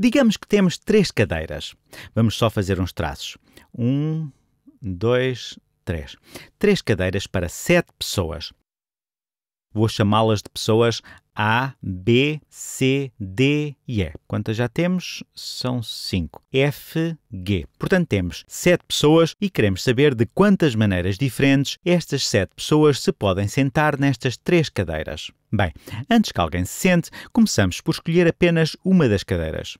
Digamos que temos três cadeiras. Vamos só fazer uns traços. Um, dois, três. Três cadeiras para sete pessoas. Vou chamá-las de pessoas A, B, C, D e E. Quantas já temos? São cinco. F, G. Portanto, temos sete pessoas e queremos saber de quantas maneiras diferentes estas sete pessoas se podem sentar nestas três cadeiras. Bem, antes que alguém se sente, começamos por escolher apenas uma das cadeiras.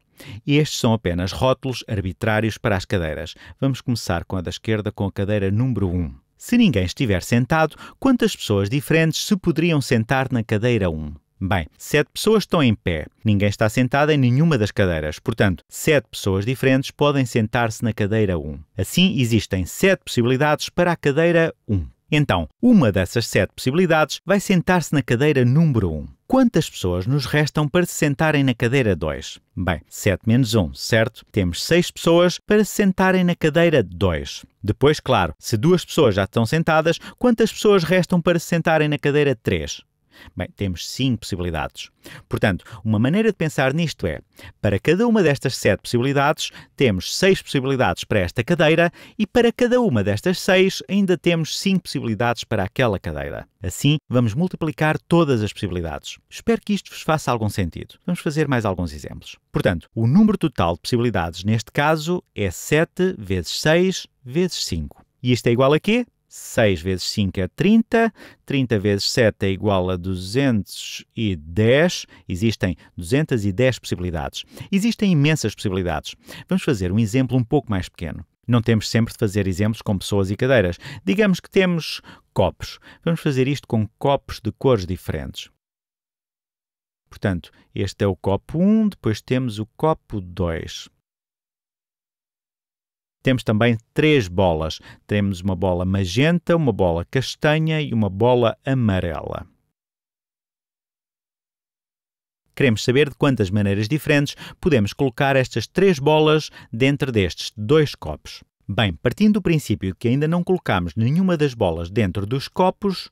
E estes são apenas rótulos arbitrários para as cadeiras. Vamos começar com a da esquerda, com a cadeira número 1. Se ninguém estiver sentado, quantas pessoas diferentes se poderiam sentar na cadeira 1? Bem, sete pessoas estão em pé. Ninguém está sentado em nenhuma das cadeiras. Portanto, sete pessoas diferentes podem sentar-se na cadeira 1. Assim, existem sete possibilidades para a cadeira 1. Então, uma dessas sete possibilidades vai sentar-se na cadeira número 1. Quantas pessoas nos restam para se sentarem na cadeira 2? Bem, 7 menos 1, certo? Temos 6 pessoas para se sentarem na cadeira 2. Depois, claro, se duas pessoas já estão sentadas, quantas pessoas restam para se sentarem na cadeira 3? Bem, temos cinco possibilidades. Portanto, uma maneira de pensar nisto é: para cada uma destas sete possibilidades, temos seis possibilidades para esta cadeira e para cada uma destas seis, ainda temos cinco possibilidades para aquela cadeira. Assim, vamos multiplicar todas as possibilidades. Espero que isto vos faça algum sentido. Vamos fazer mais alguns exemplos. Portanto, o número total de possibilidades neste caso é 7 vezes 6 vezes 5. E isto é igual a quê? 6 vezes 5 é 30, 30 vezes 7 é igual a 210. Existem 210 possibilidades. Existem imensas possibilidades. Vamos fazer um exemplo um pouco mais pequeno. Não temos sempre de fazer exemplos com pessoas e cadeiras. Digamos que temos copos. Vamos fazer isto com copos de cores diferentes. Portanto, este é o copo 1, depois temos o copo 2 temos também três bolas. Temos uma bola magenta, uma bola castanha e uma bola amarela. Queremos saber de quantas maneiras diferentes podemos colocar estas três bolas dentro destes dois copos. Bem, partindo do princípio que ainda não colocamos nenhuma das bolas dentro dos copos,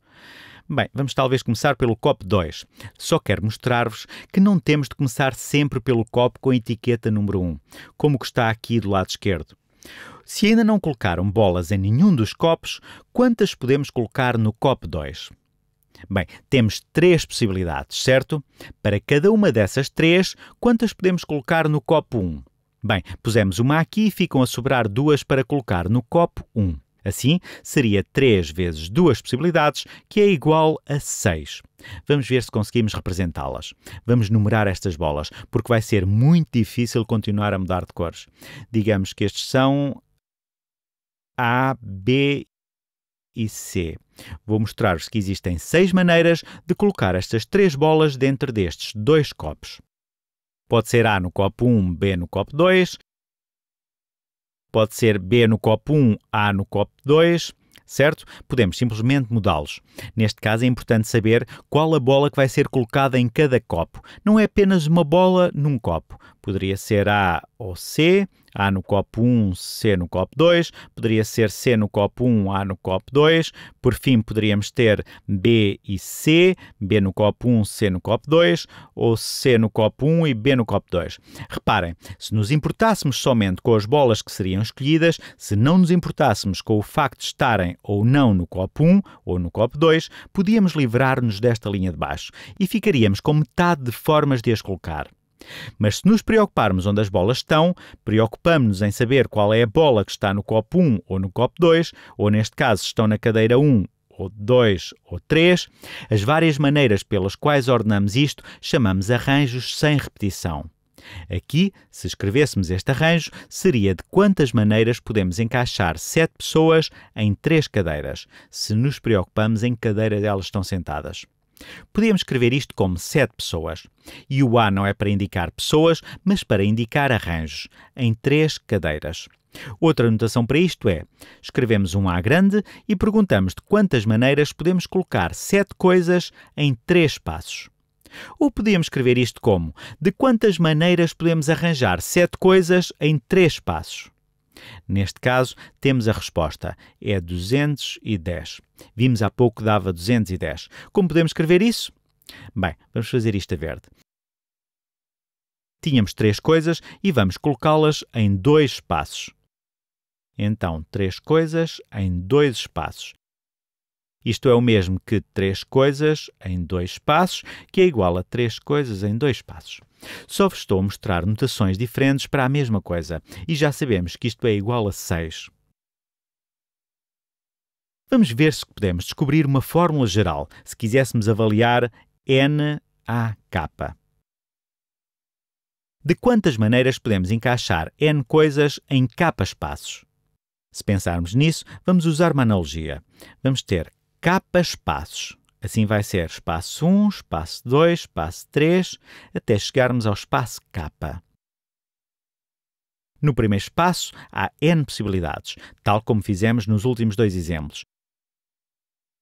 Bem, vamos talvez começar pelo copo 2. Só quero mostrar-vos que não temos de começar sempre pelo copo com a etiqueta número 1, como que está aqui do lado esquerdo. Se ainda não colocaram bolas em nenhum dos copos, quantas podemos colocar no copo 2? Bem, temos três possibilidades, certo? Para cada uma dessas três, quantas podemos colocar no copo 1? Bem, pusemos uma aqui e ficam a sobrar duas para colocar no copo 1. Assim, seria 3 vezes duas possibilidades, que é igual a 6. Vamos ver se conseguimos representá-las. Vamos numerar estas bolas, porque vai ser muito difícil continuar a mudar de cores. Digamos que estes são A, B e C. Vou mostrar-vos que existem seis maneiras de colocar estas três bolas dentro destes dois copos. Pode ser A no copo 1, B no copo 2, pode ser B no copo 1, A no copo 2, certo? Podemos simplesmente mudá-los. Neste caso é importante saber qual a bola que vai ser colocada em cada copo. Não é apenas uma bola num copo. Poderia ser A ou C, A no copo 1, C no copo 2, poderia ser C no copo 1, A no copo 2, por fim poderíamos ter B e C, B no copo 1, C no copo 2, ou C no copo 1 e B no copo 2. Reparem, se nos importássemos somente com as bolas que seriam escolhidas, se não nos importássemos com o facto de estarem ou não no copo 1 ou no copo 2, podíamos livrar-nos desta linha de baixo e ficaríamos com metade de formas de as colocar. Mas se nos preocuparmos onde as bolas estão, preocupamos-nos em saber qual é a bola que está no copo 1 ou no copo 2, ou neste caso estão na cadeira 1 ou 2 ou 3, as várias maneiras pelas quais ordenamos isto chamamos arranjos sem repetição. Aqui, se escrevêssemos este arranjo, seria de quantas maneiras podemos encaixar sete pessoas em três cadeiras, se nos preocupamos em que cadeira elas estão sentadas. Podíamos escrever isto como sete pessoas. E o A não é para indicar pessoas, mas para indicar arranjos, em três cadeiras. Outra notação para isto é: escrevemos um A grande e perguntamos de quantas maneiras podemos colocar sete coisas em três passos. Ou podíamos escrever isto como: de quantas maneiras podemos arranjar sete coisas em três passos. Neste caso, temos a resposta: é 210. Vimos há pouco dava 210. Como podemos escrever isso? Bem, vamos fazer isto a verde. Tínhamos três coisas e vamos colocá-las em dois espaços. Então, três coisas em dois espaços. Isto é o mesmo que três coisas em dois espaços, que é igual a três coisas em dois espaços. Só vos estou a mostrar notações diferentes para a mesma coisa, e já sabemos que isto é igual a 6. Vamos ver se podemos descobrir uma fórmula geral, se quiséssemos avaliar capa. De quantas maneiras podemos encaixar N coisas em K espaços? Se pensarmos nisso, vamos usar uma analogia. Vamos ter K espaços Assim vai ser espaço 1, espaço 2, espaço 3, até chegarmos ao espaço K. No primeiro espaço há n possibilidades, tal como fizemos nos últimos dois exemplos.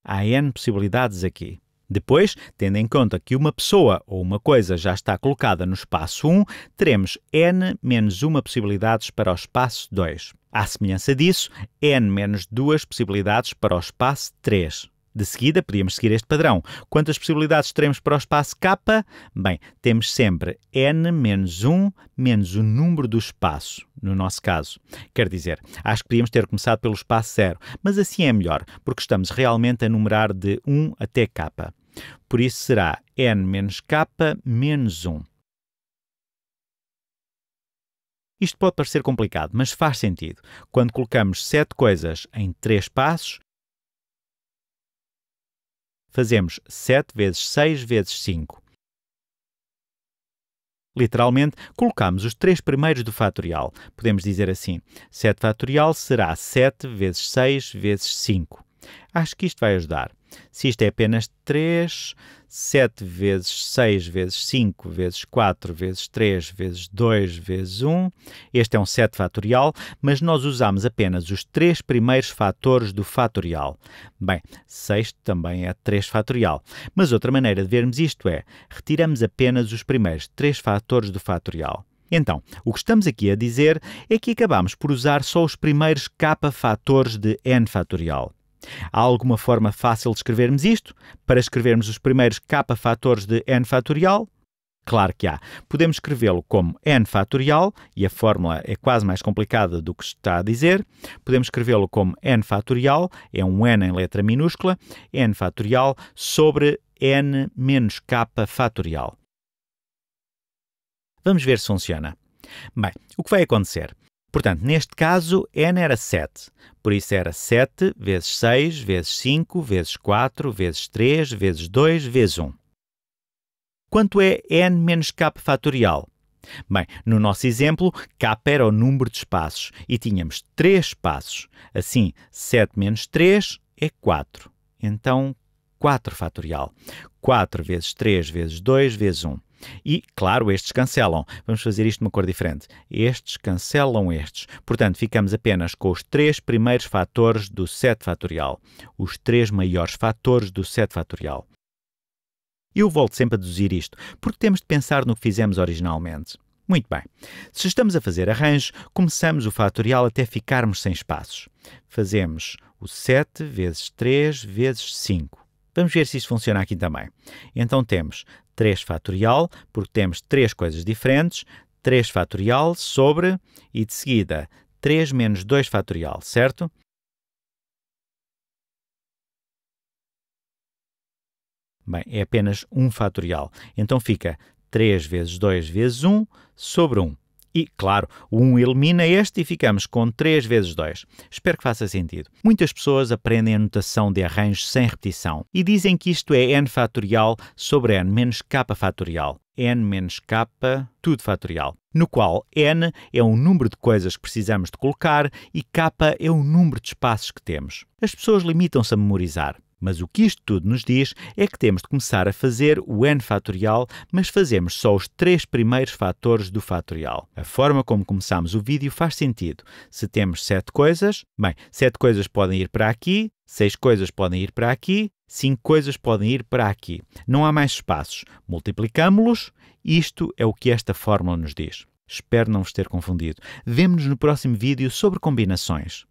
Há n possibilidades aqui. Depois, tendo em conta que uma pessoa ou uma coisa já está colocada no espaço 1, teremos n menos uma possibilidades para o espaço 2. À semelhança disso, n menos duas possibilidades para o espaço 3. De seguida, podíamos seguir este padrão. Quantas possibilidades teremos para o espaço K? Bem, temos sempre n menos 1 menos o número do espaço, no nosso caso. Quer dizer, acho que podíamos ter começado pelo espaço zero, mas assim é melhor, porque estamos realmente a numerar de 1 até K. Por isso será n menos K menos 1. Isto pode parecer complicado, mas faz sentido. Quando colocamos sete coisas em três passos, fazemos 7 vezes 6 vezes 5. Literalmente, colocamos os três primeiros do fatorial. Podemos dizer assim: 7 fatorial será 7 vezes 6 vezes 5. Acho que isto vai ajudar. Se isto é apenas 3, 7 vezes 6 vezes 5 vezes 4 vezes 3 vezes 2 vezes 1, este é um 7 fatorial, mas nós usamos apenas os 3 primeiros fatores do fatorial. Bem, 6 também é 3 fatorial, mas outra maneira de vermos isto é retiramos apenas os primeiros 3 fatores do fatorial. Então, o que estamos aqui a dizer é que acabamos por usar só os primeiros k fatores de n fatorial. Há alguma forma fácil de escrevermos isto? Para escrevermos os primeiros k fatores de n fatorial? Claro que há. Podemos escrevê-lo como n fatorial, e a fórmula é quase mais complicada do que está a dizer. Podemos escrevê-lo como n fatorial, é um n em letra minúscula, n fatorial sobre n menos k fatorial. Vamos ver se funciona. Bem, o que vai acontecer? Portanto, neste caso, n era 7. Por isso era 7 vezes 6 vezes 5 vezes 4 vezes 3 vezes 2 vezes 1. Quanto é n menos k fatorial? Bem, no nosso exemplo, k era o número de espaços e tínhamos 3 espaços. Assim, 7 menos 3 é 4. Então, 4 fatorial. 4 vezes 3 vezes 2 vezes 1. E, claro, estes cancelam. Vamos fazer isto de uma cor diferente. Estes cancelam estes. Portanto, ficamos apenas com os três primeiros fatores do 7 fatorial. Os três maiores fatores do 7 fatorial. Eu volto sempre a deduzir isto, porque temos de pensar no que fizemos originalmente. Muito bem. Se estamos a fazer arranjos, começamos o fatorial até ficarmos sem espaços. Fazemos o 7 vezes 3 vezes 5. Vamos ver se isso funciona aqui também. Então temos 3 fatorial, porque temos três coisas diferentes, 3 fatorial sobre, e de seguida 3 menos 2 fatorial, certo? Bem, é apenas 1 fatorial. Então fica 3 vezes 2 vezes 1 sobre 1. E, claro, o 1 elimina este e ficamos com 3 vezes 2. Espero que faça sentido. Muitas pessoas aprendem a notação de arranjos sem repetição e dizem que isto é n fatorial sobre n menos k fatorial n menos k, tudo fatorial, no qual n é o número de coisas que precisamos de colocar e k é o número de espaços que temos. As pessoas limitam-se a memorizar. Mas o que isto tudo nos diz é que temos de começar a fazer o n fatorial, mas fazemos só os três primeiros fatores do fatorial. A forma como começamos o vídeo faz sentido. Se temos sete coisas, bem, sete coisas podem ir para aqui, seis coisas podem ir para aqui, cinco coisas podem ir para aqui. Não há mais espaços. Multiplicamos-los. Isto é o que esta fórmula nos diz. Espero não vos ter confundido. Vemo-nos no próximo vídeo sobre combinações.